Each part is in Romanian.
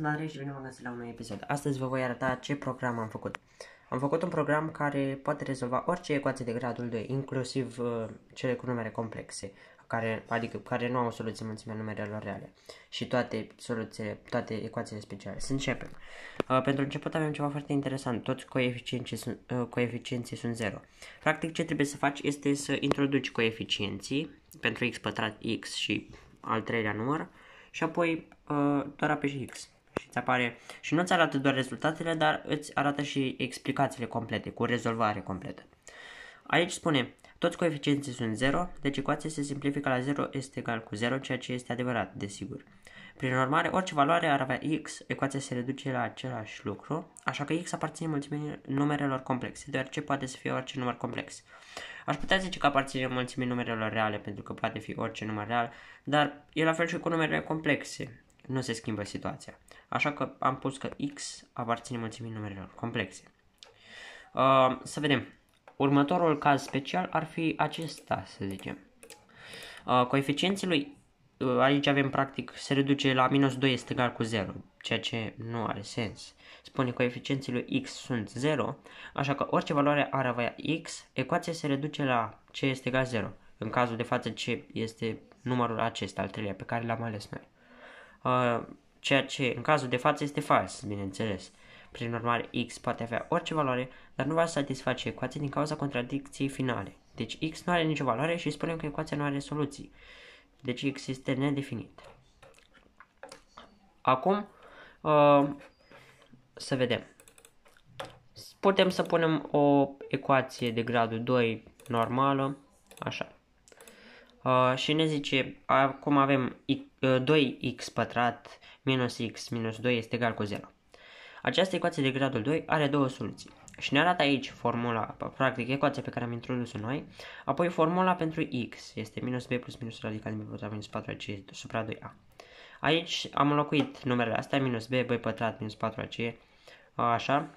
Mare și bine v-am găsit la un nou episod. Astăzi vă voi arăta ce program am făcut. Am făcut un program care poate rezolva orice ecuație de gradul 2, inclusiv uh, cele cu numere complexe, care, adică care nu au soluții mulțimea numerelor reale și toate soluțiile, toate ecuațiile speciale. Să începem. Uh, pentru început avem ceva foarte interesant. Toți coeficienții sunt, uh, coeficienții sunt 0. Practic ce trebuie să faci este să introduci coeficienții pentru x pătrat x și al treilea număr și apoi uh, doar apeși x îți apare și nu îți arată doar rezultatele, dar îți arată și explicațiile complete, cu rezolvare completă. Aici spune, toți coeficienții sunt 0, deci ecuația se simplifică la 0 este egal cu 0, ceea ce este adevărat, desigur. Prin urmare, orice valoare ar avea x, ecuația se reduce la același lucru, așa că x aparține mulțimii numerelor complexe, deoarece poate să fie orice număr complex. Aș putea zice că aparține mulțimii numerelor reale, pentru că poate fi orice număr real, dar e la fel și cu numerele complexe nu se schimbă situația. Așa că am pus că x aparține mulțimii numerelor complexe. Uh, să vedem. Următorul caz special ar fi acesta, să zicem. Uh, coeficienții lui, uh, aici avem practic, se reduce la minus 2 este egal cu 0, ceea ce nu are sens. Spune coeficienții lui x sunt 0, așa că orice valoare are avea x, ecuația se reduce la ce este egal 0. În cazul de față ce este numărul acesta, al treilea, pe care l-am ales noi. Uh, ceea ce în cazul de față este fals, bineînțeles. Prin urmare, x poate avea orice valoare, dar nu va satisface ecuația din cauza contradicției finale. Deci x nu are nicio valoare și spunem că ecuația nu are soluții. Deci x este nedefinit. Acum, uh, să vedem. Putem să punem o ecuație de gradul 2 normală, așa. Uh, și ne zice, acum avem 2x uh, pătrat minus x minus 2 este egal cu 0. Această ecuație de gradul 2 are două soluții. Și ne arată aici formula, practic ecuația pe care am introdus-o noi, apoi formula pentru x este minus b plus minus radical din b pătrat minus 4ac supra 2a. Aici am înlocuit numerele astea, minus b, b pătrat minus 4ac, uh, așa,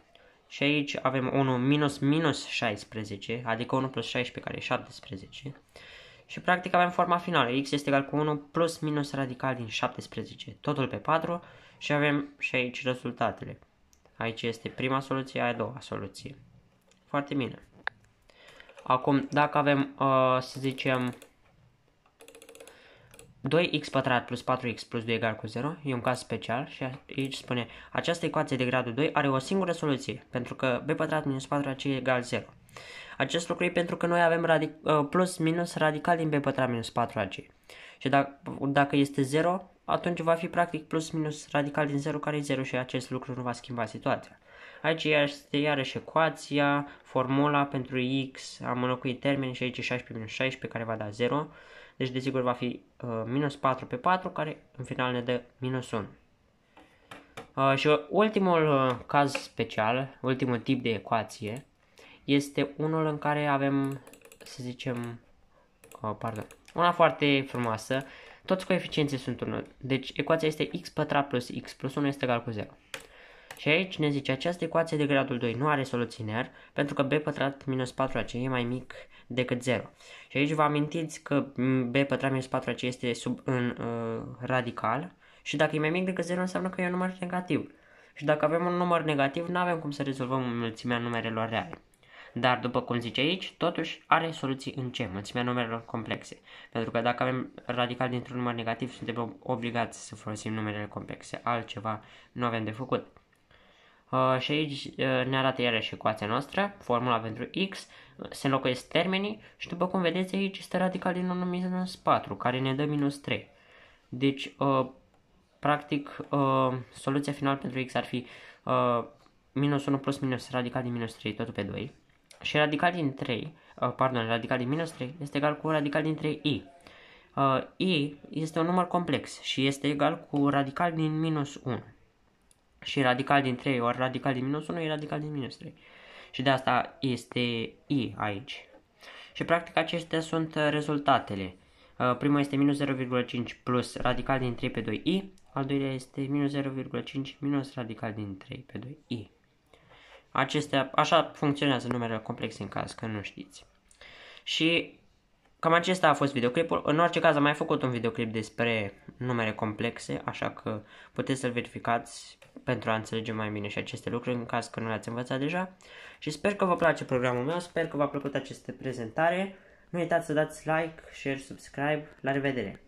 și aici avem 1 minus minus 16, adică 1 plus 16 care e 17, și practic avem forma finală, x este egal cu 1 plus minus radical din 17, totul pe 4 și avem și aici rezultatele. Aici este prima soluție, aia a doua soluție. Foarte bine. Acum, dacă avem, uh, să zicem, 2x pătrat plus 4x plus 2 egal cu 0, e un caz special și aici spune această ecuație de gradul 2 are o singură soluție, pentru că b pătrat minus 4ac egal 0. Acest lucru e pentru că noi avem radic- uh, plus minus radical din b pătrat minus 4ag. Și dacă, dacă este 0, atunci va fi practic plus minus radical din 0 care e 0 și acest lucru nu va schimba situația. Aici este iarăși ecuația, formula pentru x, am înlocuit termeni și aici 16 minus 16 care va da 0. Deci desigur va fi uh, minus 4 pe 4 care în final ne dă minus 1. Uh, și ultimul uh, caz special, ultimul tip de ecuație este unul în care avem, să zicem, oh, pardon, una foarte frumoasă. Toți coeficienții sunt 1. Deci ecuația este x pătrat plus x plus 1 este egal cu 0. Și aici ne zice această ecuație de gradul 2 nu are soluții linear pentru că b pătrat minus 4ac e mai mic decât 0. Și aici vă amintiți că mm, b pătrat minus 4ac este sub în uh, radical și dacă e mai mic decât 0 înseamnă că e un număr negativ. Și dacă avem un număr negativ, nu avem cum să rezolvăm mulțimea numerelor reale dar după cum zice aici, totuși are soluții în ce? Mulțimea numerelor complexe. Pentru că dacă avem radical dintr-un număr negativ, suntem obligați să folosim numerele complexe, altceva nu avem de făcut. Uh, și aici uh, ne arată iarăși ecuația noastră, formula pentru x, se înlocuiesc termenii și după cum vedeți aici este radical din 1 minus 4, care ne dă minus 3. Deci, uh, practic, uh, soluția finală pentru x ar fi uh, minus 1 plus minus radical din minus 3, totul pe 2. Și radical din 3, uh, pardon, radical din minus 3 este egal cu radical din 3i. Uh, i este un număr complex și este egal cu radical din minus 1. Și radical din 3 ori radical din minus 1 e radical din minus 3. Și de asta este i aici. Și practic acestea sunt uh, rezultatele. prima uh, primul este minus 0,5 plus radical din 3 pe 2i, al doilea este minus 0,5 minus radical din 3 pe 2i. Acestea, așa funcționează numerele complexe în caz că nu știți. Și cam acesta a fost videoclipul. În orice caz am mai făcut un videoclip despre numere complexe, așa că puteți să-l verificați pentru a înțelege mai bine și aceste lucruri în caz că nu le-ați învățat deja. Și sper că vă place programul meu, sper că v-a plăcut aceste prezentare. Nu uitați să dați like, share, subscribe. La revedere!